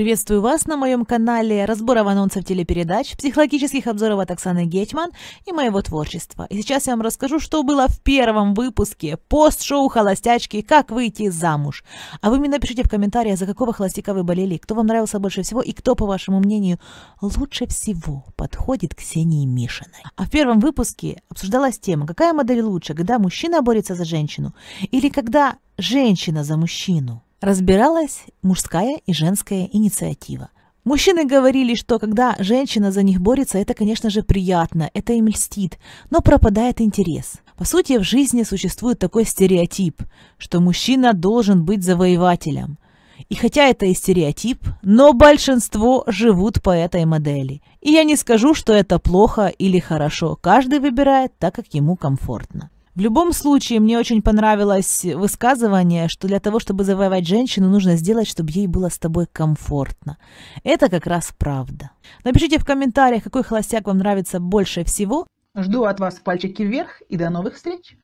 Приветствую вас на моем канале разборов анонсов телепередач, психологических обзоров от Оксаны Гетьман и моего творчества. И сейчас я вам расскажу, что было в первом выпуске пост-шоу «Холостячки. Как выйти замуж». А вы мне напишите в комментариях, за какого холостяка вы болели, кто вам нравился больше всего и кто, по вашему мнению, лучше всего подходит Ксении Мишиной. А в первом выпуске обсуждалась тема, какая модель лучше, когда мужчина борется за женщину или когда женщина за мужчину разбиралась мужская и женская инициатива. Мужчины говорили, что когда женщина за них борется, это, конечно же, приятно, это им льстит, но пропадает интерес. По сути, в жизни существует такой стереотип, что мужчина должен быть завоевателем. И хотя это и стереотип, но большинство живут по этой модели. И я не скажу, что это плохо или хорошо, каждый выбирает так, как ему комфортно. В любом случае, мне очень понравилось высказывание, что для того, чтобы завоевать женщину, нужно сделать, чтобы ей было с тобой комфортно. Это как раз правда. Напишите в комментариях, какой холостяк вам нравится больше всего. Жду от вас пальчики вверх и до новых встреч!